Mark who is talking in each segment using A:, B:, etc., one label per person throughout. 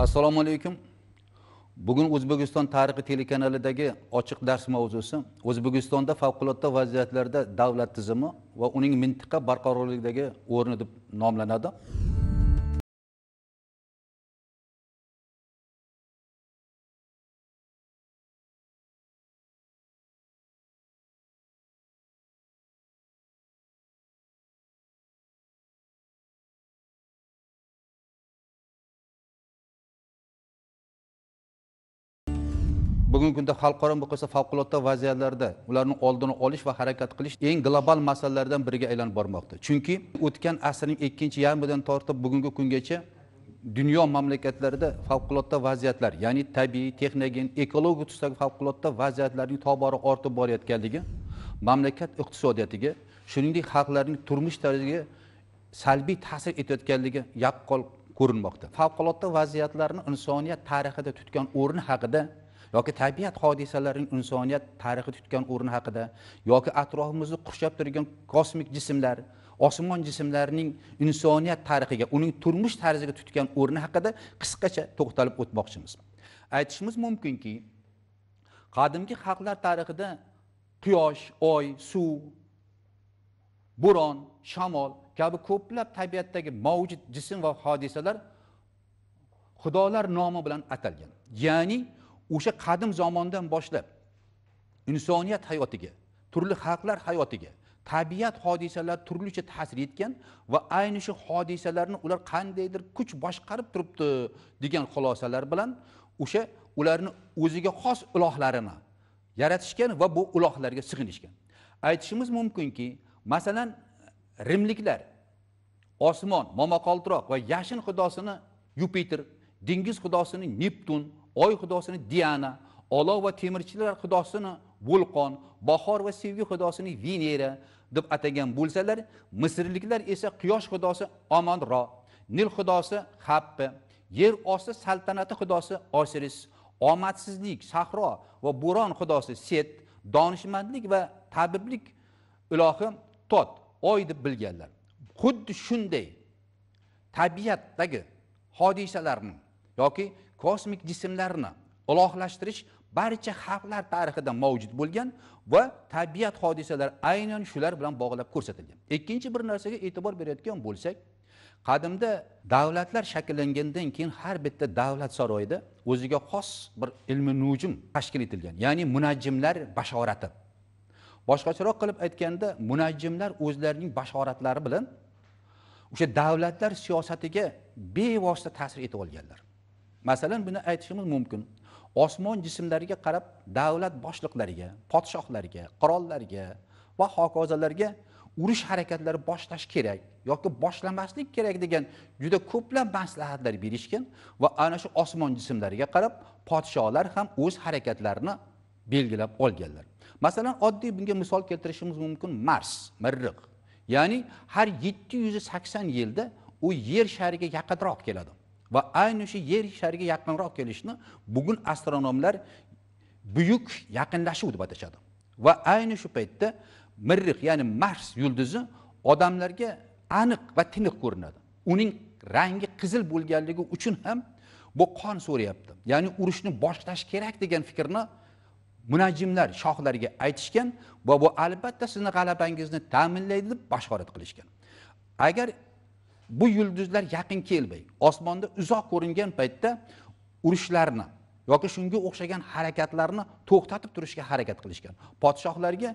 A: assalomu alaykum bugun o'zbekiston tarixi telekanalidagi ochiq dars mavzusi o'zbekistonda favqulodda vaziyatlarda davlat tizimi va uning mintaqa barqarorligidagi o'rni deb nomlanadi bugungi kunda xalqaro miqyosda favqulodda vaziyatlarda ularni oldini olish va harakat qilish eng global masalalardan biriga aylanib bormoqda chunki o'tgan asrning ikkinchi yarmidan tortib bugungi kungacha dunyo mamlakatlarida favqulodda vaziyatlar ya'ni tabiiy texnogen ekologik tusdagi favqulodda vaziyatlarning tobora ortib borayotganligi mamlakat iqtisodiyotiga shuningdek xalqlarning turmush tarziga salbiy ta'sir etayotganligi yaqqol ko'rinmoqda favqulodda vaziyatlarni insoniyat tarixida tutgan o'rni haqida yoki tabiat hodisalarining insoniyat tarixi tutgan o'rni haqida yoki atrofimizni qurshab turgan kosmik jismlar osmon jismlarining insoniyat tarixiga uning turmush tarziga tutgan o'rni haqida qisqacha to'xtalib o'tmoqchimiz aytishimiz mumkinki qadimgi xalqlar tarixida quyosh oy suv bo'ron shamol kabi ko'plab tabiatdagi mavjud jism va hodisalar xudolar nomi bilan atalgan ya'ni o'sha qadim zamondan boshlab insoniyat hayotiga turli xalqlar hayotiga tabiat hodisalari turlicha ta'sir etgan va ayni shu hodisalarni ular qandaydir kuch boshqarib turibdi degan xulosalar bilan o'sha ularni o'ziga xos ilohlarini yaratishgan va bu ilohlarga sig'inishgan aytishimiz mumkinki masalan rimliklar osmon momaqoltiroq va yashin xudosini yupiter dengiz xudosini neptun oy xudosini diana olov va temirchilar xudosini vulqon bahor va sevgi xudosini venera deb atagan bo'lsalar misrliklar esa quyosh xudosi omonro nil xudosi happi yer osti saltanati xudosi osiris omadsizlik sahro va bo'ron xudosi set donishmandlik va tabiblik ilohi tot oy deb bilganlar xuddi shunday tabiatdagi hodisalarni yoki kosmik jismlarni ilohlashtirish barcha xalqlar tarixida mavjud bo'lgan va tabiat hodisalari aynan shular bilan bog'lab ko'rsatilgan ikkinchi bir narsaga e'tibor berayotgan bo'lsak qadimda davlatlar shakllangandan keyin har bitta davlat saroyida o'ziga xos bir ilmi nujum tashkil etilgan ya'ni munajjimlar bashorati boshqacharoq qilib aytganda munajjimlar o'zlarining bashoratlari bilan o'sha davlatlar siyosatiga bevosita ta'sir etib olganlar masalan buni aytishimiz mumkin osmon jismlariga qarab davlat boshliqlariga podshohlarga qirollarga va hokazolarga urush harakatlari boshlash kerak yoki boshlamaslik kerak degan juda ko'plab maslahatlar berishgan va ana shu osmon jismlariga qarab podsholar ham o'z harakatlarini belgilab olganlar masalan oddiy bunga misol keltirishimiz mumkin mars mirriq ya'ni har yetti yuz sakson yilda u yer shariga yaqinroq keladi va ayni shu yer shariga yaqinroq kelishni bugun astronomlar buyuk yaqinlashuv deb atashadi va ayni shu paytda mirriq ya'ni mars yulduzi odamlarga aniq va tiniq ko'rinadi uning rangi qizil bo'lganligi uchun ham bu qon so'rayapti ya'ni urushni boshlash kerak degan fikrni munajjimlar shohlarga aytishgan va bu albatta sizni g'alabangizni ta'minlaydi deb bashorat qilishgan agar bu yulduzlar yaqin kelmay osmonda uzoq ko'ringan paytda urushlarni yoki shunga o'xshagan harakatlarni to'xtatib turishga harakat qilishgan podshohlarga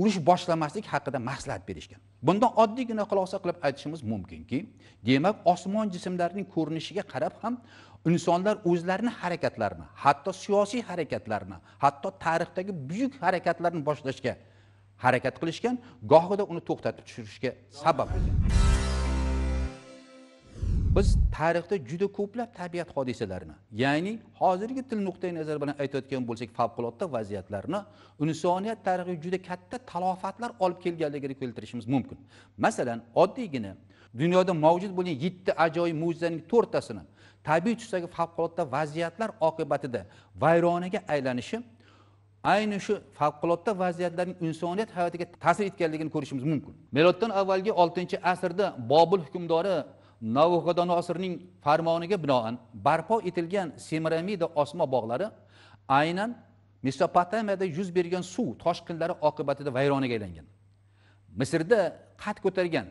A: urush boshlamaslik haqida maslahat berishgan bundan oddiygina xulosa qilib aytishimiz mumkinki demak osmon jismlarining ko'rinishiga qarab ham insonlar o'zlarini harakatlarini hatto siyosiy harakatlarni hatto tarixdagi buyuk harakatlarni boshlashga harakat qilishgan gohida uni to'xtatib tushirishga sabab bo'lgan biz tarixda juda ko'plab tabiat hodisalarini ya'ni hozirgi til nuqtai nazar bilan aytayotgan bo'lsak favqulodda vaziyatlarni insoniyat tarixiga juda katta talofatlar olib kelganligini keltirishimiz mumkin masalan oddiygina dunyoda mavjud bo'lgan yetti ajoyib mo'jizaning to'rttasini tabiiy tusdagi favqulodda vaziyatlar oqibatida vayronaga aylanishi ayni shu favqulodda vaziyatlarning insoniyat hayotiga ta'sir etganligini ko'rishimiz mumkin miloddan avvalgi oltinchi asrda bobil hukmdori navuxodonosorning farmoniga binoan barpo etilgan semiramida osma bog'lari aynan mesopotamiyada yuz bergan suv toshqinlari oqibatida vayronaga aylangan misrda qad ko'targan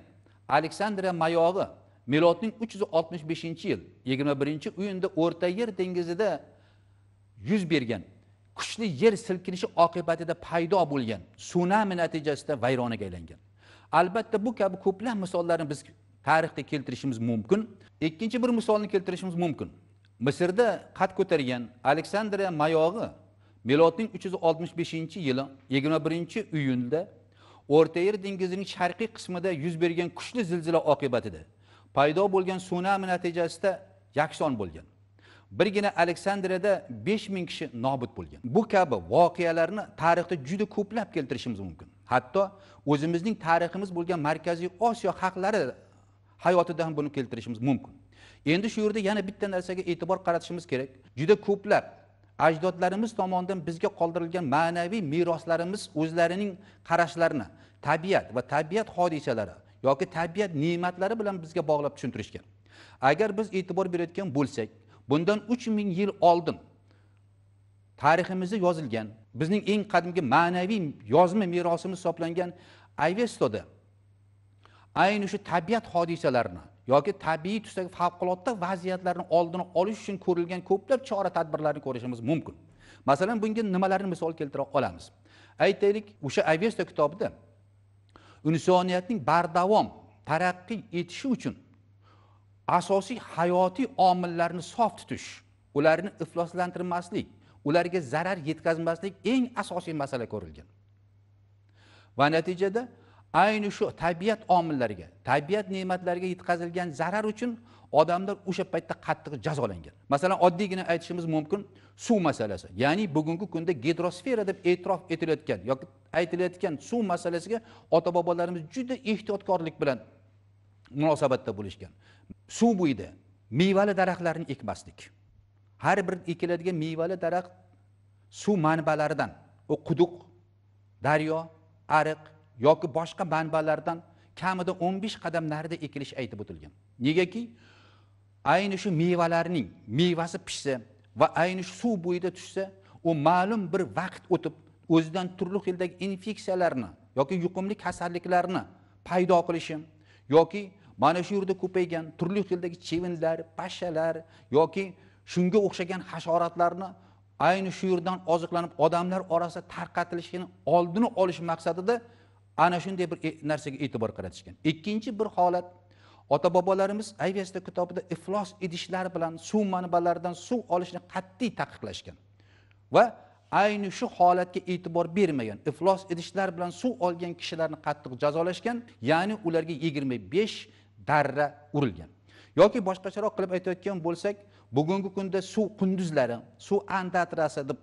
A: aleksandriya mayog'i milodning 365 yil 21 iyunda o'rta yer dengizida yuz bergan kuchli yer silkinishi oqibatida paydo bo'lgan sunami natijasida vayronaga aylangan albatta bu kabi ko'plab misollarni biz tarixga keltirishimiz mumkin ikkinchi bir misolni keltirishimiz mumkin misrda qad ko'targan aleksandriya mayog'i milodning uch yuz oltmish beshinchi yili yigirma birinchi iyunda o'rta yer dengizining sharqiy qismida yuz bergan kuchli zilzila oqibatida paydo bo'lgan sunami natijasida yakson bo'lgan birgina aleksandriyada besh ming kishi nobud bo'lgan bu kabi voqealarni tarixda juda ko'plab keltirishimiz mumkin hatto o'zimizning tariximiz bo'lgan markaziy osiyo xalqlari hayotida ham buni keltirishimiz mumkin endi shu yerda yana bitta narsaga e'tibor qaratishimiz kerak juda ko'plab ajdodlarimiz tomonidan bizga qoldirilgan ma'naviy meroslarimiz o'zlarining qarashlarini tabiat va tabiat hodisalari yoki tabiat ne'matlari bilan bizga bog'lab tushuntirishgan agar biz e'tibor berayotgan bo'lsak bundan uch ming yil oldin tariximizda yozilgan bizning eng qadimgi ma'naviy yozma merosimiz hisoblangan avestoda ayni shu tabiat hodisalarini yoki tabiiy tusdagi favqulodda vaziyatlarni oldini olish uchun ko'rilgan ko'plab chora tadbirlarni ko'rishimiz mumkin masalan bunga nimalarni misol keltira olamiz aytaylik o'sha avesta kitobida insoniyatning bardavom taraqqiy etishi uchun asosiy hayotiy omillarni sof tutish ularni ifloslantirmaslik ularga zarar yetkazmaslik eng asosiy masala ko'rilgan va natijada ayni shu tabiat omillariga tabiat ne'matlariga yetkazilgan zarar uchun odamlar o'sha paytda qattiq jazolangan masalan oddiygina aytishimiz mumkin suv masalasi ya'ni bugungi kunda gidrosfera deb e'tirof etilayotgan yoki aytilayotgan suv masalasiga ota bobolarimiz juda ehtiyotkorlik bilan munosabatda bo'lishgan suv bo'yida mevali daraxtlarni ekmaslik har bir ekiladigan mevali daraxt suv manbalaridan u quduq daryo ariq yoki boshqa manbalardan kamida o'n besh qadam narida ekilishi aytib o'tilgan negaki ayni shu mevalarning mevasi pishsa va ayni shu suv bo'yida tushsa u ma'lum bir vaqt o'tib o'zidan turli xildagi infeksiyalarni yoki yuqumli kasalliklarni paydo qilishi yoki mana shu yerda ko'paygan turli xildagi chivinlar pashshalar yoki shunga o'xshagan hasharotlarni ayni shu yerdan oziqlanib odamlar orasida tarqatilishini oldini olish maqsadida ana shunday bir narsaga e'tibor qaratishgan ikkinchi bir holat ota bobolarimiz aviasida kitobida iflos idishlar bilan suv manbalaridan suv olishni qat'iy taqiqlashgan va ayni shu holatga e'tibor bermagan iflos idishlar bilan suv olgan kishilarni qattiq jazolashgan ya'ni ularga yigirma besh darra urilgan yoki boshqacharoq qilib aytayotgan bo'lsak bugungi kunda suv qunduzlari suv andatrasi deb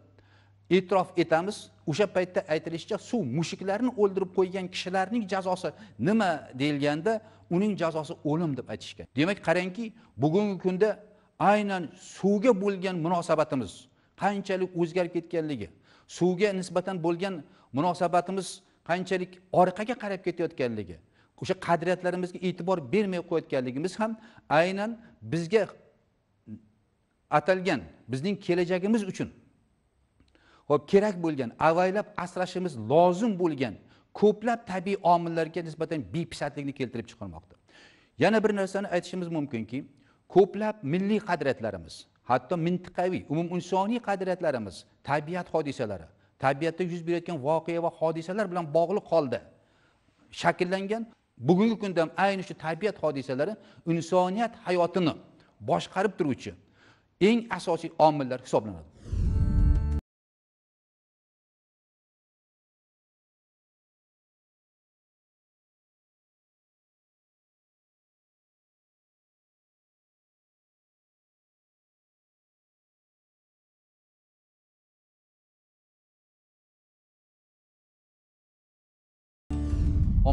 A: e'tirof etamiz o'sha paytda aytilishicha suv mushuklarni o'ldirib qo'ygan kishilarning jazosi nima deyilganda uning jazosi o'lim deb aytishgan demak qarangki bugungi kunda aynan suvga bo'lgan munosabatimiz qanchalik o'zgarib ketganligi suvga nisbatan bo'lgan munosabatimiz qanchalik orqaga qarab ketayotganligi o'sha qadriyatlarimizga e'tibor bermay qo'yayotganligimiz ham aynan bizga atalgan bizning kelajagimiz uchun hop kerak bo'lgan avaylab asrashimiz lozim bo'lgan ko'plab tabiiy omillarga nisbatan bepisandlikni keltirib chiqarmoqda yana bir narsani aytishimiz mumkinki ko'plab milliy qadriyatlarimiz hatto mintaqaviy umuminsoniy qadriyatlarimiz tabiat hodisalari tabiatda yuz berayotgan voqea va hodisalar bilan bog'liq holda shakllangan bugungi kunda ham ayni shu tabiat hodisalari insoniyat hayotini boshqarib turuvchi eng asosiy omillar hisoblanadi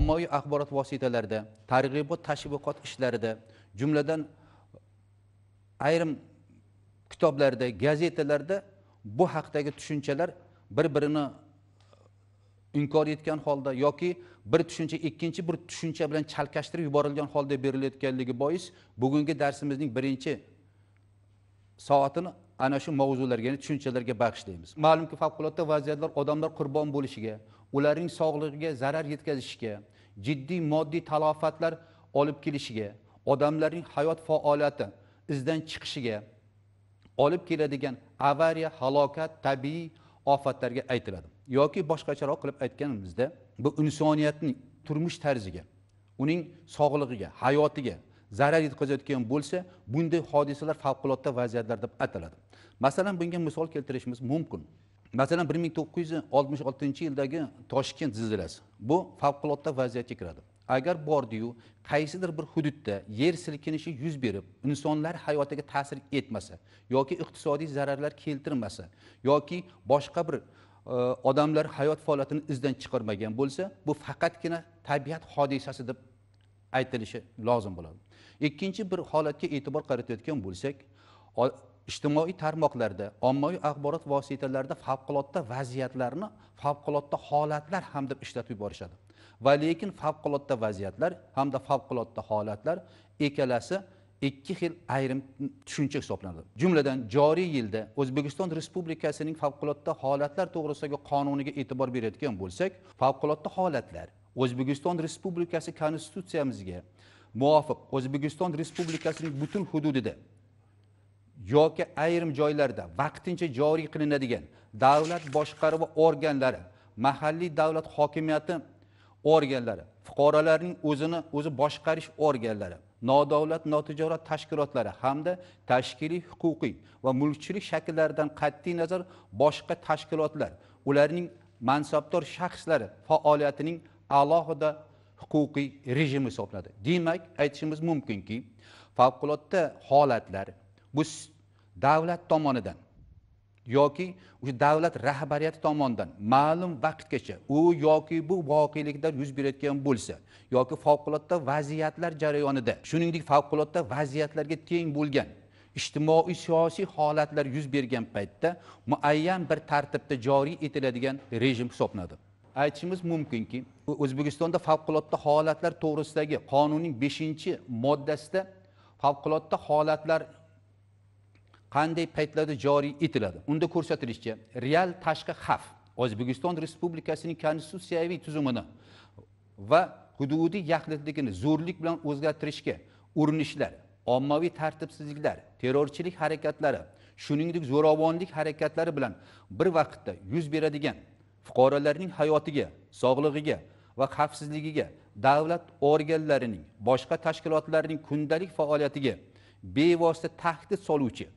A: ommaviy axborot vositalarida targ'ibot tashviqot ishlarida jumladan ayrim kitoblarda gazetalarda bu haqdagi tushunchalar bir birini inkor etgan holda yoki bir tushuncha ikkinchi bir tushuncha bilan chalkashtirib yuborilgan holda berilayotganligi bois bugungi darsimizning birinchi soatini ana shu mavzularga ya'ni tushunchalarga bag'ishlaymiz ma'lumki favqulodda vaziyatlar odamlar qurbon bo'lishiga ularning sog'lig'iga zarar yetkazishga jiddiy moddiy talofatlar olib kelishiga odamlarning hayot faoliyati izdan chiqishiga olib keladigan avariya halokat tabiiy ofatlarga aytiladi yoki boshqacharoq qilib aytganimizda bu insoniyatning turmush tarziga uning sog'lig'iga hayotiga zarar yetkazayotgan bo'lsa bunday hodisalar favqulodda vaziyatlar deb ataladi masalan bunga misol keltirishimiz mumkin masalan bir ming to'qqiz yuz oltmish oltinchi yildagi toshkent zilzilasi bu favqulodda vaziyatga kiradi agar bordiyu qaysidir bir hududda yer silkinishi yuz berib insonlar hayotiga ta'sir etmasa yoki iqtisodiy zararlar keltirmasa yoki boshqa bir e, odamlar hayot faoliyatini izdan chiqarmagan bo'lsa bu faqatgina tabiat hodisasi deb aytilishi lozim bo'ladi ikkinchi bir holatga e'tibor qaratayotgan bo'lsak ijtimoiy tarmoqlarda ommaviy axborot vositalarida favqulodda vaziyatlarni favqulodda holatlar ham deb ishlatib yuborishadi va lekin favqulodda vaziyatlar hamda favqulodda holatlar ikkalasi ikki xil ayrim tushuncha hisoblanadi jumladan joriy yilda o'zbekiston respublikasining favqulodda holatlar to'g'risidagi qonuniga e'tibor berayotgan bo'lsak favqulodda holatlar o'zbekiston respublikasi konstitutsiyamizga muvofiq o'zbekiston respublikasining butun hududida yoki ayrim joylarda vaqtincha joriy qilinadigan davlat boshqaruvi organlari mahalliy davlat hokimiyati organlari fuqarolarning o'zini o'zi boshqarish organlari nodavlat notijorat tashkilotlari hamda tashkiliy huquqiy va mulkchilik shakllaridan qat'iy nazar boshqa tashkilotlar ularning mansabdor shaxslari faoliyatining alohida huquqiy rejimi hisoblanadi demak aytishimiz mumkinki favqulodda holatlar bu davlat tomonidan yoki o'sha davlat rahbariyati tomonidan ma'lum vaqtgacha u yoki bu voqeliklar yuz berayotgan bo'lsa yoki favqulodda vaziyatlar jarayonida shuningdek favqulodda vaziyatlarga teng bo'lgan ijtimoiy siyosiy holatlar yuz bergan paytda muayyan bir tartibda joriy etiladigan rejim hisoblanadi aytishimiz mumkinki o'zbekistonda favqulodda holatlar to'g'risidagi qonunning beshinchi moddasida favqulodda holatlar qanday paytlarda joriy etiladi unda ko'rsatilishicha real tashqi xavf o'zbekiston respublikasining konstitutsiyaviy tuzumini va hududiy yaxlitligini zo'rlik bilan o'zgartirishga urinishlar ommaviy tartibsizliklar terrorchilik harakatlari shuningdek zo'ravonlik harakatlari bilan bir vaqtda yuz beradigan fuqarolarning hayotiga sog'lig'iga va xavfsizligiga davlat organlarining boshqa tashkilotlarning kundalik faoliyatiga bevosita tahdid soluvchi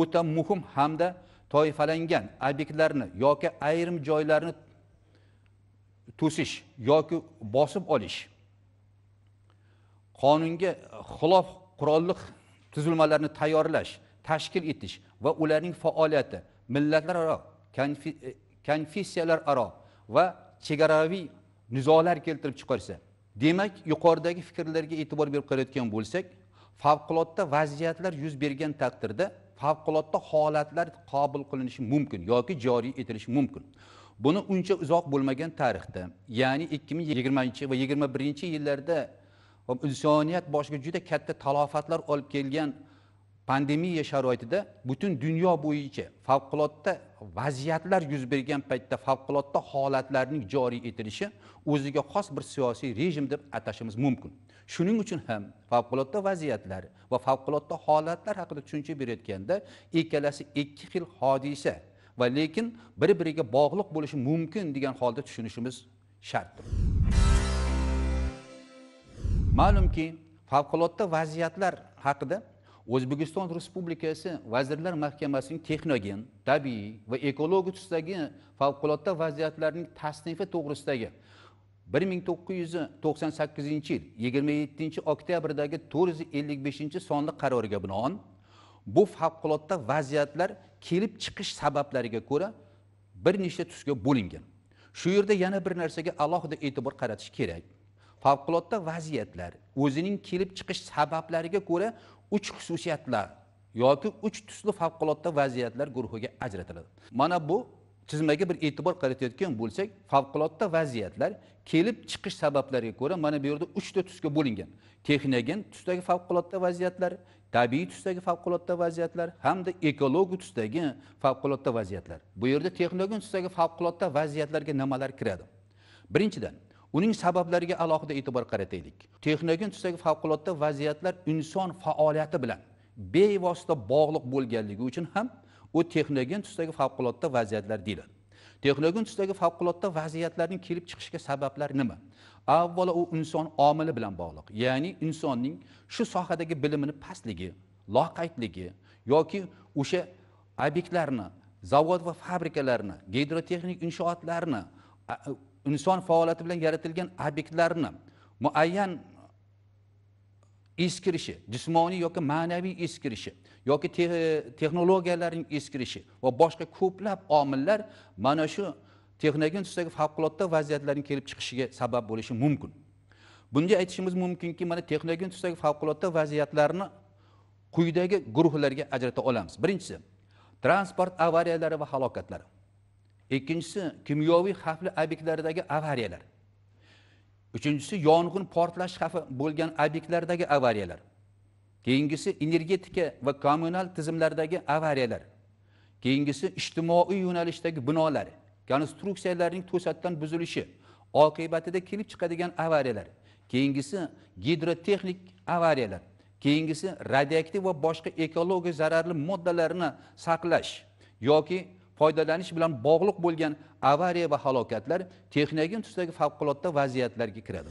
A: o'ta muhim hamda toifalangan obyektlarni yoki ayrim joylarni to'sish yoki bosib olish qonunga xilof qurolli tuzilmalarni tayyorlash tashkil etish va ularning faoliyati millatlararo e, konfessiyalararo va chegaraviy nizolar keltirib chiqarsa demak yuqoridagi fikrlarga e'tibor berib qarayotgan bo'lsak favqulodda vaziyatlar yuz bergan taqdirda favqulodda holatlar qabul qilinishi mumkin yoki joriy etilishi mumkin buni uncha uzoq bo'lmagan tarixda ya'ni ikki ming yigirmanchi va yigirma birinchi yillarda insoniyat boshiga juda katta talofatlar olib kelgan pandemiya sharoitida butun dunyo bo'yicha favqulodda vaziyatlar yuz bergan paytda favqulodda holatlarning joriy etilishi o'ziga xos bir siyosiy rejim deb atashimiz mumkin shuning uchun ham favqulodda vaziyatlar va favqulodda holatlar haqida tushuncha berayotganda ikkalasi ikki xil hodisa va lekin bir biriga bog'liq bo'lishi mumkin degan holda tushunishimiz shartdir ma'lumki favqulodda vaziyatlar haqida o'zbekiston respublikasi vazirlar mahkamasining texnogen tabiiy va ekologik tusdagi favqulodda vaziyatlarning tasnifi to'g'risidagi bir ming to'qqiz yuz to'qson sakkizinchi yil yigirma yettinchi oktyabrdagi to'rt yuz ellik beshinchi sonli qaroriga binoan bu favqulodda vaziyatlar kelib chiqish sabablariga ko'ra bir nechta tusga bo'lingan shu yerda yana bir narsaga alohida e'tibor qaratish kerak favqulodda vaziyatlar o'zining kelib chiqish sabablariga ko'ra uch xususiyatlar yoki uch tusli favqulodda vaziyatlar guruhiga ajratiladi mana bu chizmaga bir e'tibor qaratayotgan bo'lsak favqulodda vaziyatlar kelib chiqish sabablariga ko'ra mana bu yerda uchta tusga bo'lingan texnogen tusdagi favqulodda vaziyatlar tabiiy tusdagi favqulodda vaziyatlar hamda ekologik tusdagi favqulodda vaziyatlar bu yerda texnogen tusdagi favqulodda vaziyatlarga nimalar kiradi birinchidan uning sabablariga alohida e'tibor qarataylik texnogen tusdagi favqulodda vaziyatlar inson faoliyati bilan bevosita bog'liq bo'lganligi uchun ham u texnogen tusdagi favqulodda vaziyatlar deyiladi texnogen tusdagi favqulodda vaziyatlarning kelib chiqishiga sabablar nima avvalo u inson omili bilan bog'liq ya'ni insonning shu sohadagi bilimini pastligi loqaydligi yoki o'sha obyektlarni zavod va fabrikalarni gidrotexnik inshootlarni inson faoliyati bilan yaratilgan obyektlarni muayyan eskirishi jismoniy yoki ma'naviy eskirishi yoki texnologiyalarning eskirishi va boshqa ko'plab omillar mana shu texnogen tusdagi favqulodda vaziyatlarning kelib chiqishiga sabab bo'lishi mumkin bunga aytishimiz mumkinki mana texnogen tusdagi favqulodda vaziyatlarni quyidagi guruhlarga ajrata olamiz birinchisi transport avariyalari va halokatlari ikkinchisi kimyoviy xavfli obyektlardagi avariyalar uchinchisi yong'in portlash xavfi bo'lgan obyektlardagi avariyalar keyingisi energetika va kommunal tizimlardagi avariyalar keyingisi ijtimoiy yo'nalishdagi binolar konstruksiyalarning to'satdan buzilishi oqibatida kelib chiqadigan avariyalar keyingisi gidrotexnik avariyalar keyingisi radioaktiv va boshqa ekologiya zararli moddalarni saqlash yoki foydalanish bilan bog'liq bo'lgan avariya va halokatlar texnogen tusdagi favqulodda vaziyatlarga kiradi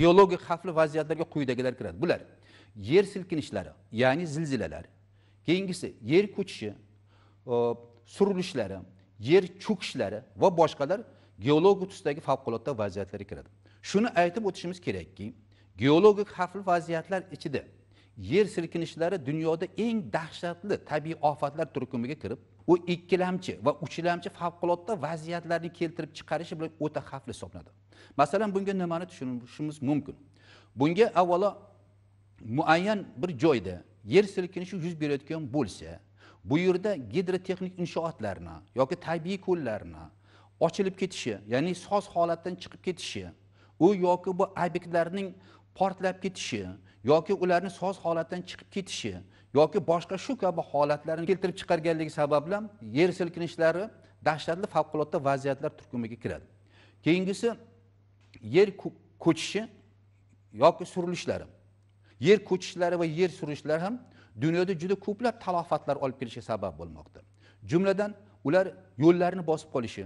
A: geologik xavfli vaziyatlarga quyidagilar kiradi bular yer silkinishlari ya'ni zilzilalar keyingisi yer ko'chishi surilishlari yer cho'kishlari va boshqalar geologik tusdagi favqulodda vaziyatlarga kiradi shuni aytib o'tishimiz kerakki geologik xavfli vaziyatlar ichida yer silkinishlari dunyoda eng dahshatli tabiiy ofatlar turkumiga kirib u ikkilamchi va uchlamchi favqulodda vaziyatlarni keltirib chiqarishi bilan o'ta xavfli hisoblanadi masalan bunga nimani tushunishimiz mumkin bunga avvalo muayyan bir joyda yer silkinishi yuz berayotgan bo'lsa bu yerda gidrotexnik inshootlarni yoki tabiiy ko'llarni ochilib ketishi ya'ni soz holatdan chiqib ketishi u yoki bu obyektlarning portlab ketishi yoki ularni soz holatdan chiqib ketishi yoki boshqa shu kabi holatlarni keltirib chiqarganligi sababli yer silkinishlari dahshatli favqulodda vaziyatlar turkumiga kiradi keyingisi yer ko'chishi yoki surilishlari yer ko'chishlari va yer surishlari ham dunyoda juda ko'plab talofatlar olib kelishiga sabab bo'lmoqda jumladan ular yo'llarni bosib qolishi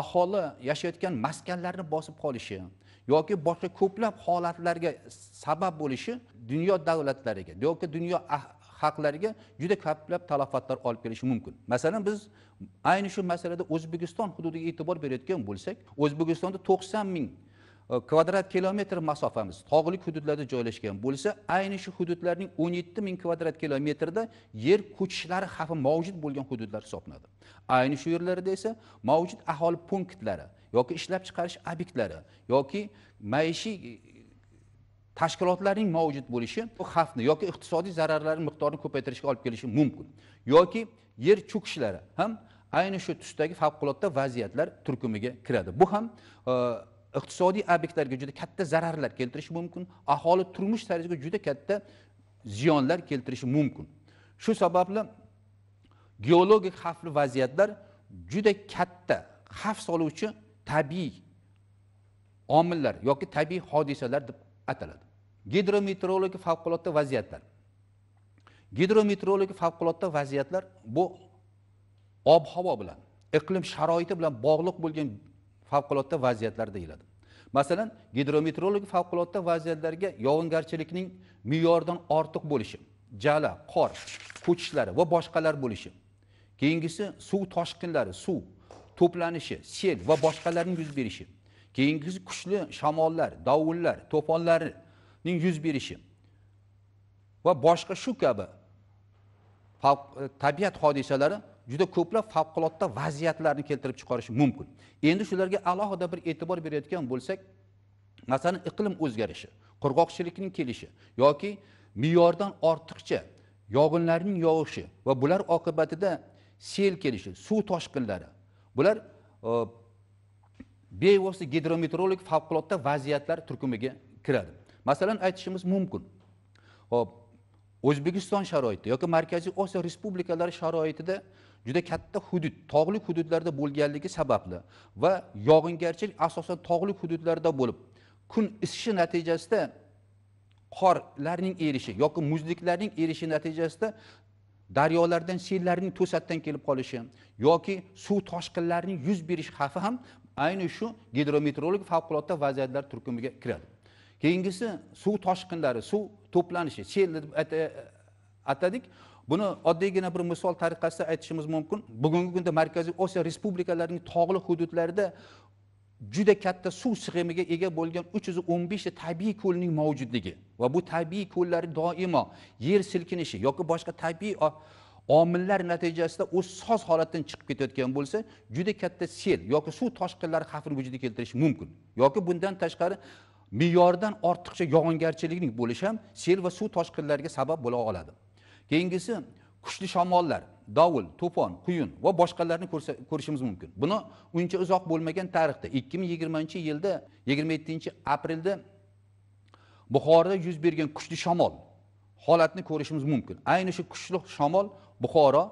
A: aholi yashayotgan maskanlarni bosib qolishi yoki boshqa ko'plab holatlarga sabab bo'lishi dunyo davlatlariga yoki dunyo ah, xalqlariga juda ko'plab talofatlar olib kelishi mumkin masalan biz ayni shu masalada o'zbekiston hududiga e'tibor berayotgan bo'lsak o'zbekistonda to'qson ming kvadrat kilometr masofamiz tog'li hududlarda joylashgan bo'lsa ayni shu hududlarning o'n yetti ming kvadrat kilometrida yer ko'chishlari xavfi mavjud bo'lgan hududlar hisoblanadi ayni shu yerlarda esa mavjud aholi punktlari yoki ishlab chiqarish obyektlari yoki maishiy tashkilotlarning mavjud bo'lishi bu xavfni yoki iqtisodiy zararlarni miqdorini ko'paytirishga olib kelishi mumkin yoki yer cho'kishlari ham ayni shu tusdagi favqulodda vaziyatlar turkumiga kiradi bu ham iqtisodiy obyektlarga juda katta zararlar keltirishi mumkin aholi turmush tarziga juda katta ziyonlar keltirishi mumkin shu sababli geologik xavfli vaziyatlar juda katta xavf soluvchi tabiiy omillar yoki tabiiy hodisalar deb ataladi gidrometeorologik favqulodda vaziyatlar gidrometeorologik favqulodda vaziyatlar bu ob havo bilan iqlim sharoiti bilan bog'liq bo'lgan favqulodda vaziyatlar deyiladi masalan gidrometeorolog favqulodda vaziyatlarga yog'ingarchilikning me'yoridan ortiq bo'lishi jala qor ko'chishlari va boshqalar bo'lishi keyingisi suv toshqinlari suv to'planishi sel va boshqalarning yuz berishi keyingisi kuchli shamollar dovullar to'fonlarning yuz berishi va boshqa shu kabi tabiat hodisalari juda ko'plab favqulodda vaziyatlarni keltirib chiqarishi mumkin endi shularga alohida bir e'tibor berayotgan bo'lsak masalan iqlim o'zgarishi qurg'oqchilikning kelishi yoki me'yordan ortiqcha yog'inlarning yog'ishi va bular oqibatida sel kelishi suv toshqinlari bular e, bevosita gidrometeorologik favqulodda vaziyatlar turkumiga kiradi masalan aytishimiz mumkin hop o'zbekiston sharoitida yoki markaziy osiyo respublikalari sharoitida juda katta hudud tog'li hududlarda bo'lganligi sababli va yog'ingarchilik asosan tog'li hududlarda bo'lib kun isishi natijasida qorlarning erishi yoki muzliklarning erishi natijasida daryolardan sellarning to'satdan kelib qolishi yoki suv toshqinlarining yuz berish xavfi ham ayni shu gidrometeorologik favqulodda vaziyatlar turkumiga kiradi keyingisi suv toshqinlari suv to'planishi sel deb atadik buni oddiygina bir misol tariqasida aytishimiz mumkin bugungi kunda markaziy osiyo respublikalarining tog'li hududlarida juda katta suv sig'imiga ega bo'lgan uch yuz o'n beshta tabiiy ko'lning mavjudligi va bu tabiiy ko'llar doimo yer silkinishi yoki boshqa tabiiy omillar natijasida u soz holatdan chiqib ketayotgan bo'lsa juda katta sel yoki suv toshqinlari xavfini vujudga keltirishi mumkin yoki bundan tashqari me'yordan ortiqcha yog'ingarchilikning bo'lishi ham sel va suv toshqinlariga sabab bo'la oladi keyingisi kuchli shamollar dovul to'fon quyun va boshqalarni ko'rishimiz mumkin buni uncha uzoq bo'lmagan tarixda ikki ming yigirmanchi yilda yigirma yettinchi aprelda buxoroda yuz bergan kuchli shamol holatni ko'rishimiz mumkin ayni shu kuchli shamol buxoro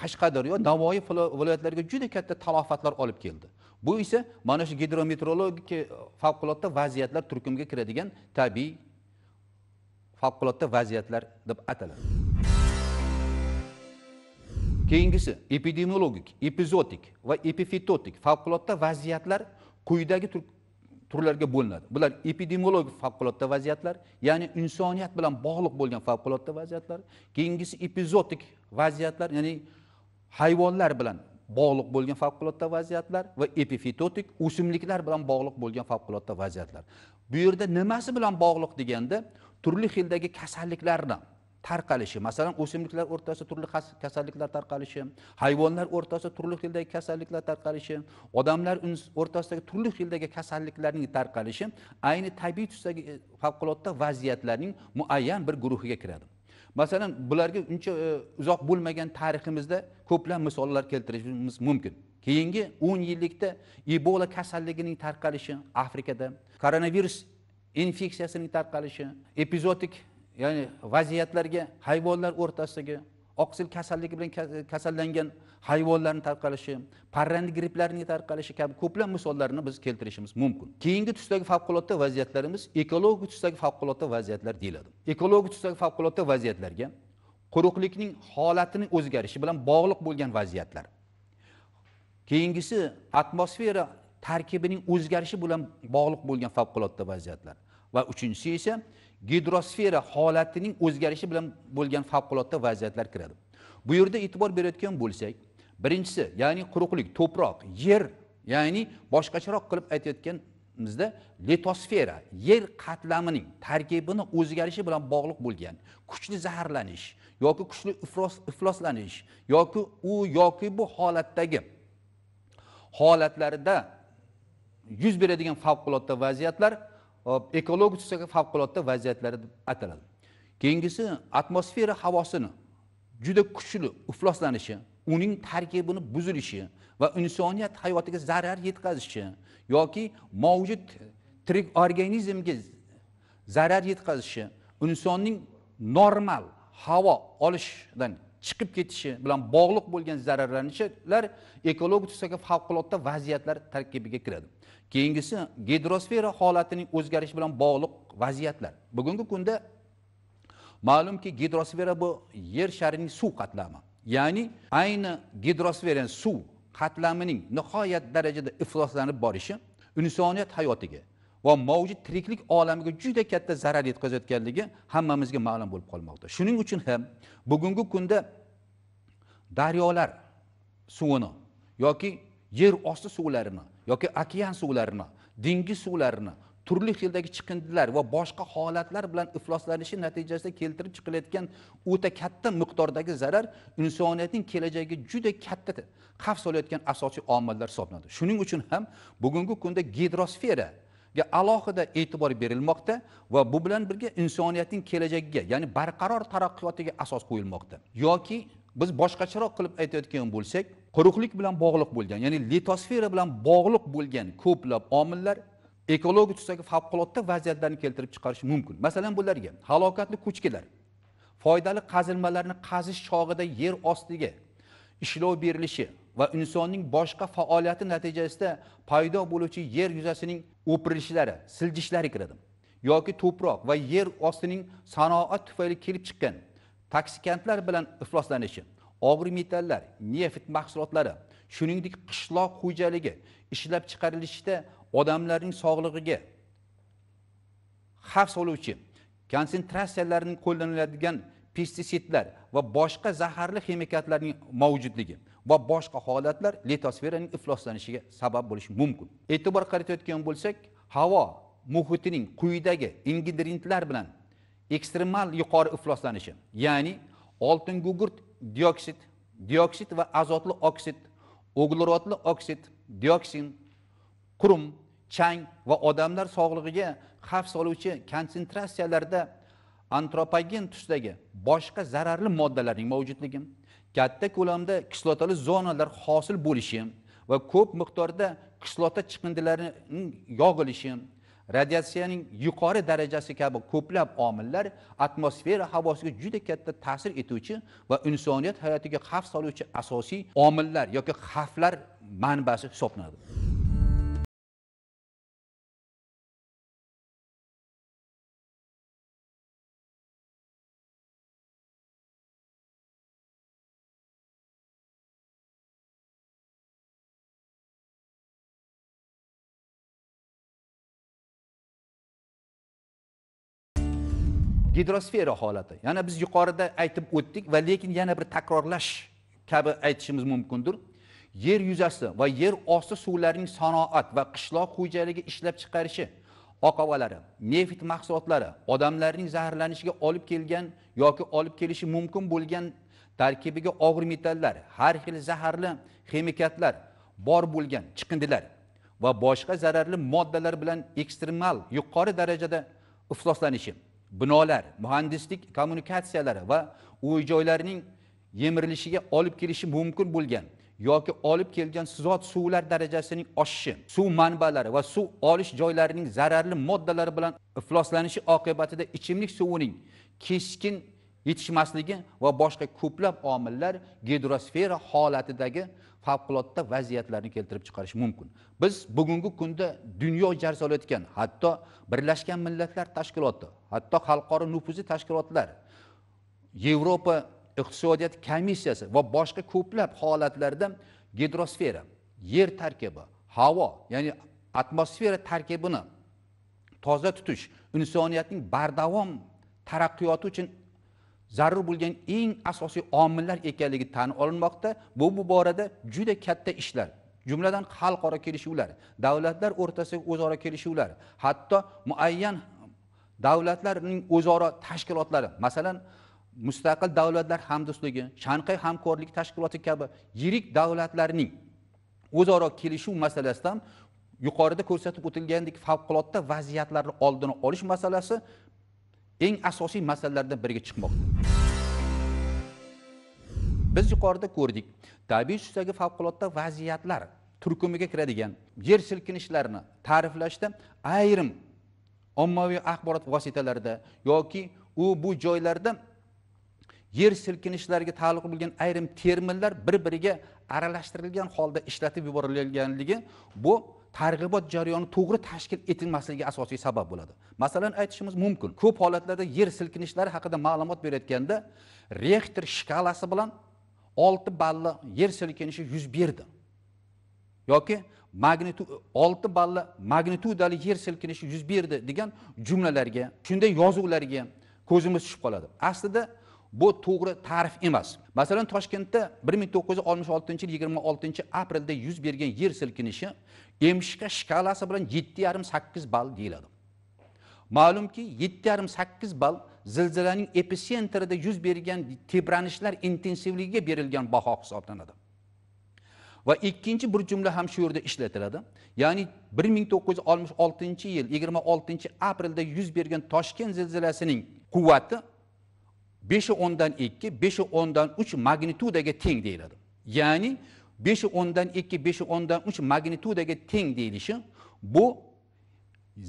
A: qashqadaryo navoiy viloyatlariga juda katta talofatlar olib keldi bu esa mana shu gidrometeorologik favqulodda vaziyatlar turkumiga kiradigan tabiiy favqulodda vaziyatlar deb ataladi keyingisi epidemiologik epizotik va epifitotik favqulodda vaziyatlar quyidagi turlarga bo'linadi bular epidemiologik favqulodda vaziyatlar ya'ni insoniyat bilan bog'liq bo'lgan favqulodda vaziyatlar keyingisi epizotik vaziyatlar ya'ni hayvonlar bilan bog'liq bo'lgan favqulodda vaziyatlar va epifitotik o'simliklar bilan bog'liq bo'lgan favqulodda vaziyatlar bu yerda nimasi bilan bog'liq deganda turli xildagi kasalliklarni tarqalishi masalan o'simliklar o'rtasida turli kasalliklar tarqalishi hayvonlar o'rtasida turli xildagi kasalliklar tarqalishi odamlar o'rtasidagi turli xildagi kasalliklarning tarqalishi ayni tabiiy tusdagi e, favqulodda vaziyatlarning muayyan bir guruhiga kiradi masalan bularga uncha e, uzoq bo'lmagan tariximizda ko'plab misollar keltirishimiz mumkin keyingi o'n yillikda ebola kasalligining tarqalishi afrikada koronavirus infeksiyasining tarqalishi epizotik ya'ni vaziyatlarga hayvonlar o'rtasidagi oqsil kasalligi bilan kasallangan hayvonlarni tarqalishi parranda gripplarining tarqalishi kabi ko'plab misollarni biz keltirishimiz mumkin keyingi tusdagi favqulodda vaziyatlarimiz ekologik tusdagi favqulodda vaziyatlar deyiladi ekologik tusdagi favqulodda vaziyatlarga quruqlikning holatini o'zgarishi bilan bog'liq bo'lgan vaziyatlar keyingisi atmosfera tarkibining o'zgarishi bilan bog'liq bo'lgan favqulodda vaziyatlar va uchinchisi esa gidrosfera holatining o'zgarishi bilan bo'lgan favqulodda vaziyatlar kiradi bu yerda e'tibor berayotgan bo'lsak birinchisi ya'ni quruqlik to'proq yer ya'ni boshqacharoq qilib aytayotganimizda litosfera yer qatlamining tarkibini o'zgarishi bilan bog'liq bo'lgan kuchli zaharlanish yoki kuchli iflos, ifloslanish yoki u yoki bu holatdagi holatlarda yuz beradigan favqulodda vaziyatlar hop ekologik favqulodda vaziyatlar deb ataladi keyingisi atmosfera havosini juda kuchli ifloslanishi uning tarkibini buzilishi va insoniyat hayotiga zarar yetkazishi yoki mavjud tirik organizmga zarar yetkazishi insonning normal havo olishdan chiqib ketishi bilan bog'liq bo'lgan zararlanishlar ekologik favqulodda vaziyatlar tarkibiga kiradi keyingisi gidrosfera holatining o'zgarishi bilan bog'liq vaziyatlar bugungi kunda ma'lumki gidrosfera bu yer sharining suv qatlami ya'ni ayni gidrosfera suv qatlamining nihoyat darajada ifloslanib borishi insoniyat hayotiga va mavjud tiriklik olamiga juda katta zarar yetkazayotganligi hammamizga ma'lum bo'lib qolmoqda shuning uchun ham bugungi kunda daryolar suvini yoki yer osti suvlarini yoki okean suvlarini dengiz suvlarini turli xildagi chiqindilar va boshqa holatlar bilan ifloslanishi natijasida keltirib chiqilayotgan o'ta katta miqdordagi zarar insoniyatning kelajagiga juda katta xavf solayotgan asosiy omillar hisoblanadi shuning uchun ham bugungi kunda gidrosfera ga alohida e'tibor berilmoqda va bu bilan birga insoniyatning kelajagiga ya'ni barqaror taraqqiyotiga asos qo'yilmoqda yoki biz boshqacharoq qilib aytayotgan bo'lsak quruqlik bilan bog'liq bo'lgan ya'ni litosfera bilan bog'liq bo'lgan ko'plab omillar ekologiya tusdagi favqulodda vaziyatlarni keltirib chiqarishi mumkin masalan bularga halokatli ko'chkilar foydali qazilmalarni qazish chog'ida yer ostiga ishlov berilishi va insonning boshqa faoliyati natijasida paydo bo'luvchi yer yuzasining o'pirilishlari siljishlari kiradi yoki to'proq va yer ostining sanoat tufayli kelib chiqqan toksikantlar bilan ifloslanishi metallar neft mahsulotlari shuningdek qishloq xo'jaligi ishlab chiqarilishida odamlarning sog'lig'iga xavf soluvchi konsentratsiyalarning qo'llaniladigan pestitsidlar va boshqa zaharli ximikatlarning mavjudligi va boshqa holatlar litosferaning ifloslanishiga sabab bo'lishi mumkin e'tibor qaratayotgan bo'lsak havo muhitining quyidagi ingredientlar bilan ekstremal yuqori ifloslanishi ya'ni gugurt dioksid dioksid va azotli oksid uglerodli oksid dioksin qurum chang va odamlar sog'lig'iga xavf soluvchi konsentratsiyalarda antropogen tusdagi boshqa zararli moddalarning mavjudligi katta ko'lamda kislotali zonalar hosil bo'lishi va ko'p miqdorda kislota chiqindilarining yog'ilishi radiatsiyaning yuqori darajasi kabi ko'plab omillar atmosfera havosiga juda katta ta'sir etuvchi va insoniyat hayotiga xavf soluvchi asosiy omillar yoki xavflar manbasi hisoblanadi gidrosfera holati yana biz yuqorida aytib o'tdik va lekin yana bir takrorlash kabi aytishimiz mumkindir yer yuzasi va yer osti suvlarining sanoat va qishloq xo'jaligi ishlab chiqarishi oqovalari neft mahsulotlari odamlarning zaharlanishiga olib kelgan yoki olib kelishi mumkin bo'lgan tarkibiga og'ir metallar har xil zaharli ximikatlar bor bo'lgan chiqindilar va boshqa zararli moddalar bilan ekstremal yuqori darajada ifloslanishi binolar muhandislik kommunikatsiyalari va uy joylarning yemirilishiga olib kelishi mumkin bo'lgan yoki olib kelgan zot suvlar darajasining oshishi suv manbalari va suv olish joylarining zararli moddalar bilan ifloslanishi oqibatida ichimlik suvining keskin yetishmasligi va boshqa ko'plab omillar gidrosfera holatidagi favqulodda vaziyatlarni keltirib chiqarishi mumkin biz bugungi kunda dunyo jar solayotgan hatto birlashgan millatlar tashkiloti hatto xalqaro nufuzli tashkilotlar yevropa iqtisodiyot komissiyasi va boshqa ko'plab holatlarda gidrosfera yer tarkibi havo ya'ni atmosfera tarkibini toza tutish insoniyatning bardavom taraqqiyoti uchun zarur bo'lgan eng asosiy omillar ekanligi tan olinmoqda bu bu borada juda katta ishlar jumladan xalqaro kelishuvlar davlatlar o'rtasidagi o'zaro kelishuvlar hatto muayyan davlatlarning o'zaro tashkilotlari masalan mustaqil davlatlar hamdo'stligi shanqay hamkorlik tashkiloti kabi yirik davlatlarning o'zaro kelishuv masalasida ham yuqorida ko'rsatib o'tilgandek favqulodda vaziyatlarni oldini olish masalasi eng asosiy masalalardan biriga chiqmoqda biz yuqorida ko'rdik tabiiy sustagi favqulodda vaziyatlar turkumiga kiradigan yer silkinishlarini ta'riflashda ayrim ommaviy axborot vositalarida yoki u bu joylarda yer silkinishlariga taalluqli bo'lgan ayrim terminlar bir biriga aralashtirilgan holda ishlatib yuborilganligi bu targ'ibot jarayoni to'g'ri tashkil etilmasligiga asosiy sabab bo'ladi masalan aytishimiz mumkin ko'p holatlarda yer silkinishlari haqida ma'lumot berayotganda rektor shkalasi bilan olti balli yer silkinishi yuz berdi yoki magnitu olti balli magnitudali yer silkinishi yuz berdi degan jumlalarga shunday yozuvlarga ko'zimiz tushib qoladi aslida bu to'g'ri ta'rif emas masalan toshkentda bir ming to'qqiz yuz oltmish oltinchi yil yigirma oltinchi aprelda yuz bergan yer silkinishi emishka shkalasi bilan yetti yarim sakkiz ball deyiladi ma'lumki yetti yarim sakkiz ball zilzilaning epitsentrida yuz bergan tebranishlar intensivligiga berilgan baho hisoblanadi va ikkinchi bir jumla ham shu yerda ishlatiladi ya'ni bir ming to'qqiz yuz oltmish oltinchi yil yigirma oltinchi aprelda yuz bergan toshkent zilzilasining quvvati beshi o'ndan ikki beshi o'ndan uch magnitudaga teng deyiladi ya'ni beshi o'ndan 2, beshi o'ndan 3 magnitudaga teng deyilishi bu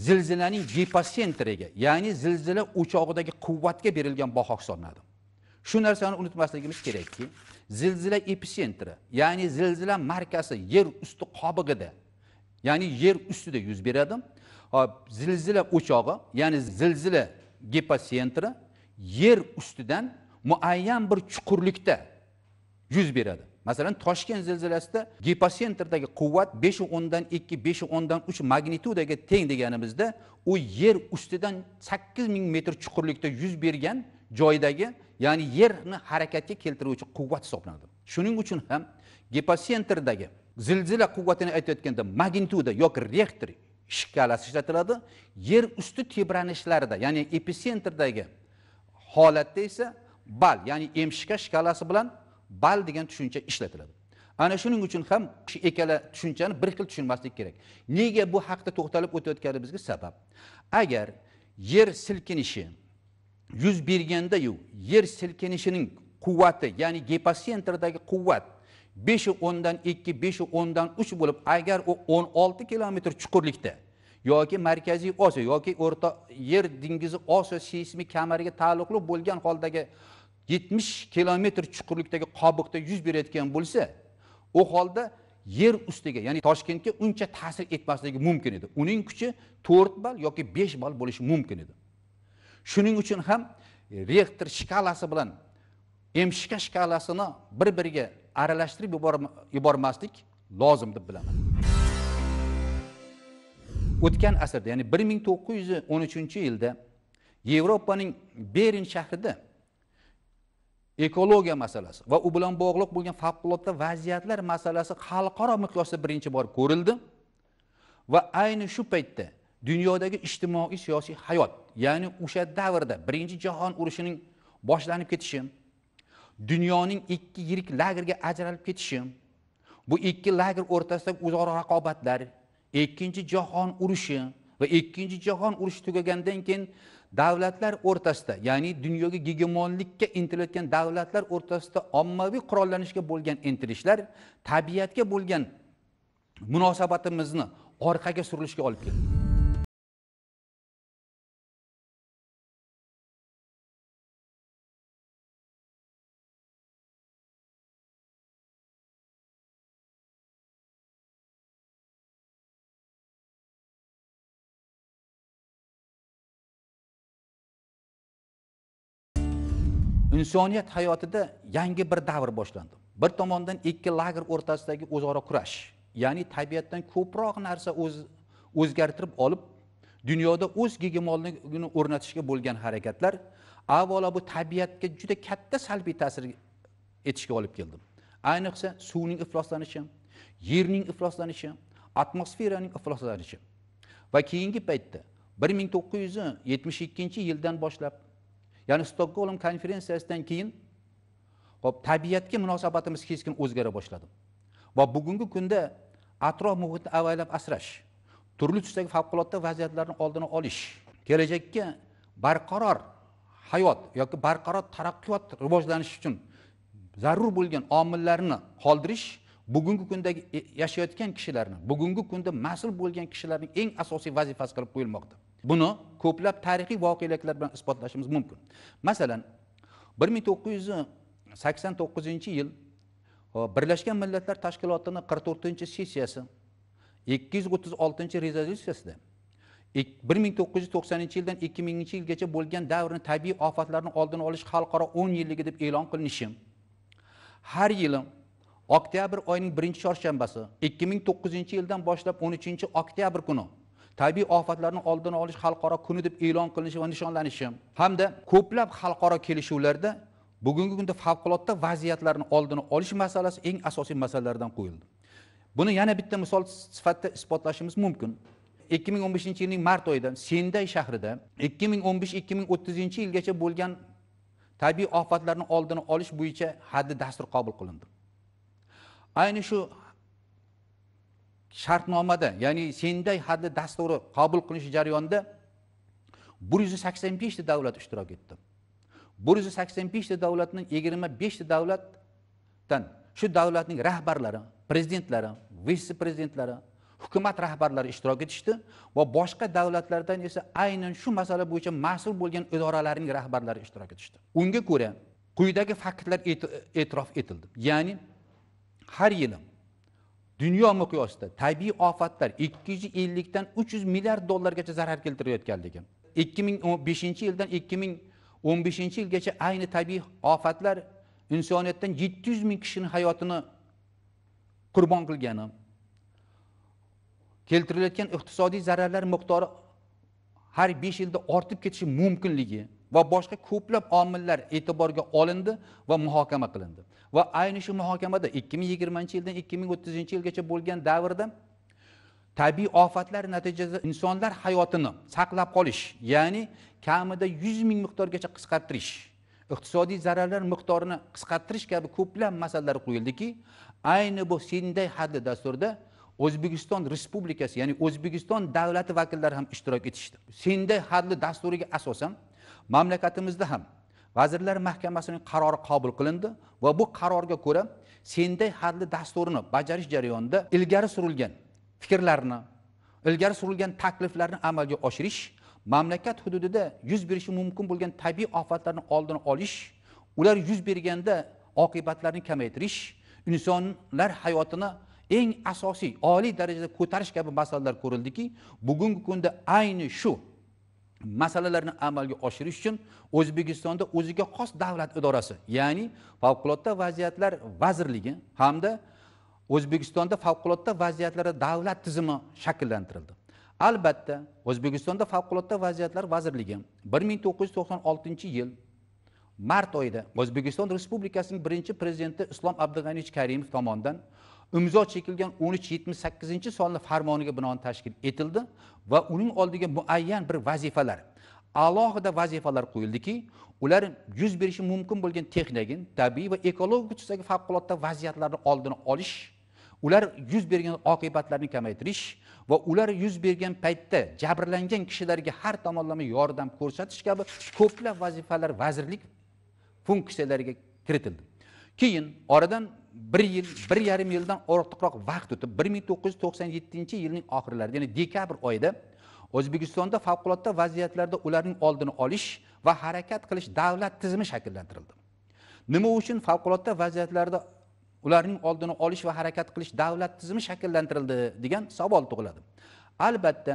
A: zilzilaning giposentriga ya'ni zilzila o'chog'idagi quvvatga berilgan baho hisoblanadi shu narsani unutmasligimiz kerakki zilzila epitsentri ya'ni zilzila markazi yer usti qobig'ida ya'ni yer ustida yuz beradi zilzila o'chog'i ya'ni zilzila gipasentri yer ustidan muayyan bir chuqurlikda yuz beradi masalan toshkent zilzilasida gipocentrdagi quvvat besh o'ndan ikki besh o'ndan uch magnitudaga teng deganimizda u yer ustidan sakkiz ming metr chuqurlikda yuz bergan joydagi ya'ni yerni harakatga keltiruvchi quvvat hisoblanadi shuning uchun ham gipocentrdagi zilzila quvvatini aytayotganda magnituda yoki rektor shkalasi ishlatiladi yer usti tebranishlarida ya'ni epitsentrdagi holatda esa bal ya'ni mshk shkalasi bilan bal degan tushuncha ishlatiladi ana shuning uchun ham shu ikkala tushunchani bir xil tushunmaslik kerak nega bu haqda to'xtalib o'tayotganimizga sabab agar yer silkinishi yuz bergandayu yer silkinishining quvvati ya'ni gipotsentrdagi quvvat besh o'ndan ikki besh o'ndan uch bo'lib agar u o'n olti kilometr chuqurlikda yoki markaziy osiyo yoki o'rta yer dengizi osiyo seysmik kamariga taalluqli bo'lgan holdagi 70 kilometr chuqurlikdagi qobiqda yuz berayotgan bo'lsa u holda yer ustiga ya'ni toshkentga uncha ta'sir etmasligi mumkin edi uning kuchi to'rt ball yoki besh ball bo'lishi mumkin edi shuning uchun ham rektor shkalasi bilan mshk shkalasini bir biriga aralashtirib yubormaslik lozim deb bilaman o'tgan asrda ya'ni bir ming to'qqiz yuz o'n uchinchi yilda yevropaning berin shahrida ekologiya masalasi va u bilan bog'liq bo'lgan favqulodda vaziyatlar masalasi xalqaro miqyosda birinchi bor ko'rildi va ayni shu paytda dunyodagi ijtimoiy siyosiy hayot ya'ni o'sha davrda birinchi jahon urushining boshlanib ketishi dunyoning ikki yirik lagerga ajralib ketishi bu ikki lager o'rtasidagi o'zaro raqobatlar ikkinchi jahon urushi va ikkinchi jahon urushi tugagandan keyin davlatlar o'rtasida ya'ni dunyoga gegemonlikka intilayotgan davlatlar o'rtasida ommaviy qurollanishga bo'lgan intilishlar tabiatga bo'lgan munosabatimizni orqaga surilishga olib keldi insoniyat hayotida yangi bir davr boshlandi bir tomondan ikki lager o'rtasidagi o'zaro kurash ya'ni tabiatdan ko'proq narsa o'z o'zgartirib olib dunyoda o'z gegemonligini o'rnatishga bo'lgan harakatlar avvalo bu tabiatga juda katta salbiy ta'sir etishga olib keldi ayniqsa suvning ifloslanishi yerning ifloslanishi atmosferaning ifloslanishi va keyingi paytda bir ming to'qqiz yuz yetmish ikkinchi yildan boshlab ya'ni stokgolm konferensiyasidan keyin hop tabiatga munosabatimiz keskin o'zgara boshladi va bugungi kunda atrof muhitni avaylab asrash turli tusdagi favqulodda vaziyatlarni oldini olish kelajakka barqaror hayot yoki barqaror taraqqiyot rivojlanish uchun zarur bo'lgan omillarni qoldirish bugungi kundagi e-, yashayotgan kishilarni bugungi kunda mas'ul bo'lgan kishilarning eng asosiy vazifasi qilib qo'yilmoqda buni ko'plab tarixiy voqeliklar bilan isbotlashimiz mumkin masalan bir ming to'qqiz yuz sakson to'qqizinchi yil birlashgan millatlar tashkilotini qirq to'rtinchi sessiyasi ikki yuz o'ttiz oltinchi rezolyutsiyasida bir ming to'qqiz yuz to'qsoninchi yildan ikki minginchi yilgacha bo'lgan davrni tabiiy ofatlarni oldini olish xalqaro o'n yilligi deb e'lon qilinishi har yili oktyabr oyining birinchi chorshanbasi ikki ming to'qqizinchi yildan boshlab o'n uchinchi oktyabr kuni tabiiy ofatlarni oldini olish xalqaro kuni deb e'lon qilinishi va nishonlanishi hamda ko'plab xalqaro kelishuvlarda bugungi kunda favqulodda vaziyatlarni oldini olish masalasi eng asosiy masalalardan qo'yildi buni yana bitta misol sifatida isbotlashimiz mumkin ikki ming o'n beshinchi yilning mart oyida senday shahrida ikki ming o'n besh ikki ming o'ttizinchi yilgacha bo'lgan tabiiy ofatlarni oldini olish bo'yicha haddi dastur qabul qilindi ayni shu shartnomada ya'ni senday hadli dasturi qabul qilinishi jarayonida bir yuz sakson beshta davlat ishtirok etdi bir yuz sakson beshta davlatni yigirma beshta davlatdan shu davlatning rahbarlari prezidentlari vitse prezidentlari hukumat rahbarlari ishtirok etishdi va boshqa davlatlardan esa aynan shu masala bo'yicha mas'ul bo'lgan idoralarning rahbarlari ishtirok etishdi unga ko'ra quyidagi faktlar e'tirof etildi ya'ni har yili dunyo miqyosida tabiiy ofatlar ikki yuz ellikdan uch yuz milliard dollargacha zarar keltirayotganligi ikki ming o'n beshinchi yildan ikki ming o'n beshinchi yilgacha ayni tabiiy ofatlar insoniyatdan yetti yuz ming kishini hayotini qurbon qilgani keltirilayotgan iqtisodiy zararlar miqdori har besh yilda ortib ketishi mumkinligi va boshqa ko'plab omillar e'tiborga olindi va muhokama qilindi va ayni shu muhokamada ikki ming yigirmanchi yildan ikki ming o'ttizinchi yilgacha bo'lgan davrda tabiiy ofatlar natijasida insonlar hayotini saqlab qolish ya'ni kamida yuz ming miqdorgacha qisqartirish iqtisodiy zararlar miqdorini qisqartirish kabi ko'plab masalalar qo'yildiki ayni bu senday hadli dasturda o'zbekiston respublikasi ya'ni o'zbekiston davlati vakillari ham ishtirok etishdi senday hadli dasturiga asosan mamlakatimizda ham vazirlar mahkamasining qarori qabul qilindi va bu qarorga ko'ra senday hadli dasturini bajarish jarayonida ilgari surilgan fikrlarni ilgari surilgan takliflarni amalga oshirish mamlakat hududida yuz berishi mumkin bo'lgan tabiiy ofatlarni oldini olish ular yuz berganda oqibatlarni kamaytirish insonlar hayotini eng asosiy oliy darajada ko'tarish kabi masalalar ko'rildiki bugungi kunda ayni shu masalalarni amalga oshirish uchun o'zbekistonda o'ziga xos davlat idorasi ya'ni favqulodda vaziyatlar vazirligi hamda o'zbekistonda favqulodda vaziyatlar davlat tizimi shakllantirildi albatta o'zbekistonda favqulodda vaziyatlar vazirligi bir ming to'qqiz yuz to'qson oltinchi yil mart oyida o'zbekiston respublikasining birinchi prezidenti islom abdug'aniyevich karimov tomonidan imzo chekilgan o'n uch yetmish sakkizinchi sonli farmoniga binoan tashkil etildi va uning oldiga muayyan bir vazifalar alohida vazifalar qo'yildiki ular yuz berishi mumkin bo'lgan texnogin tabiiy va ekologik tusdagi favqulodda vaziyatlarni oldini olish ular yuz bergan oqibatlarni kamaytirish va ular yuz bergan paytda jabrlangan kishilarga har tomonlama yordam ko'rsatish kabi ko'plab vazifalar vazirlik funksiyalariga kiritildi keyin oradan bir yil bir yarim yildan ortiqroq vaqt o'tib bir ming to'qqiz yuz to'qson yettinchi yilning oxirlarida ya'ni dekabr oyida o'zbekistonda favqulodda vaziyatlarda ularning oldini olish va harakat qilish davlat tizimi shakllantirildi nima uchun favqulodda vaziyatlarda ularning oldini olish va harakat qilish davlat tizimi shakllantirildi degan savol tug'iladi albatta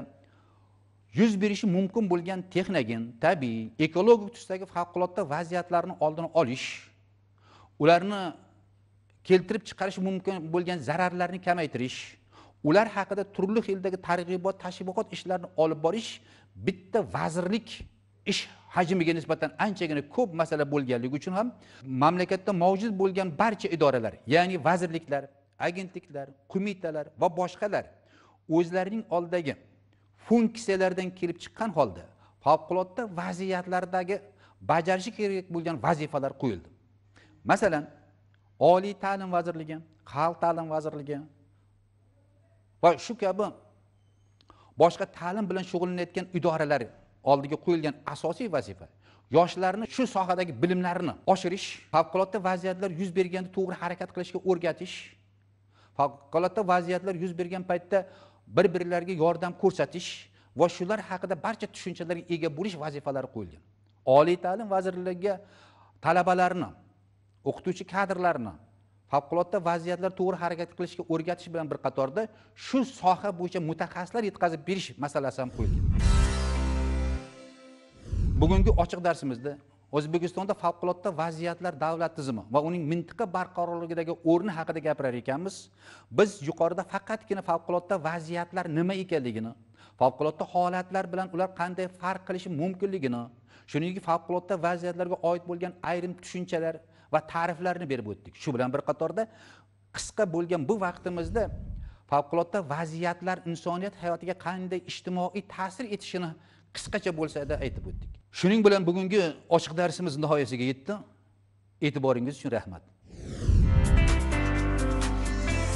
A: yuz berishi mumkin bo'lgan texnogen tabiiy ekologik tusdagi favqulodda vaziyatlarni oldini olish ularni keltirib chiqarish mumkin bo'lgan zararlarni kamaytirish ular haqida turli xildagi targ'ibot tashviqot ishlarini olib borish bitta vazirlik ish hajmiga nisbatan anchagina ko'p masala bo'lganligi uchun ham mamlakatda mavjud bo'lgan barcha idoralar ya'ni vazirliklar agentliklar qo'mitalar va boshqalar o'zlarining oldidagi funksiyalardan kelib chiqqan holda favqulodda vaziyatlardagi bajarishi kerak bo'lgan vazifalar qo'yildi masalan oliy ta'lim vazirligi xalq ta'lim vazirligi va shu kabi boshqa ta'lim bilan shug'ullanayotgan idoralar oldiga qo'yilgan asosiy vazifa yoshlarni shu sohadagi bilimlarini oshirish favqulodda vaziyatlar yuz berganda to'g'ri harakat qilishga o'rgatish favqulodda vaziyatlar yuz bergan paytda bir birlariga yordam ko'rsatish va shular haqida barcha tushunchalarga ega bo'lish vazifalari qo'yilgan oliy ta'lim vazirligiga talabalarni o'qituvchi kadrlarni favqulodda vaziyatlar to'g'ri harakat qilishga o'rgatish bilan bir qatorda shu soha bo'yicha mutaxassislar yetkazib berish masalasi ham qo'yilgan bugungi ochiq darsimizda o'zbekistonda favqulodda vaziyatlar davlat tizimi va uning mintaqa barqarorligidagi o'rni haqida gapirar ekanmiz biz yuqorida faqatgina favqulodda vaziyatlar nima ekanligini favqulodda holatlar bilan ular qanday farq qilishi mumkinligini shuningdek favqulodda vaziyatlarga oid bo'lgan ayrim tushunchalar va ta'riflarni berib o'tdik shu bilan bir qatorda qisqa bo'lgan bu vaqtimizda favqulodda vaziyatlar insoniyat hayotiga qanday ijtimoiy ta'sir etishini qisqacha bo'lsada aytib o'tdik shuning bilan bugungi ochiq darsimiz nihoyasiga yetdi e'tiboringiz uchun rahmat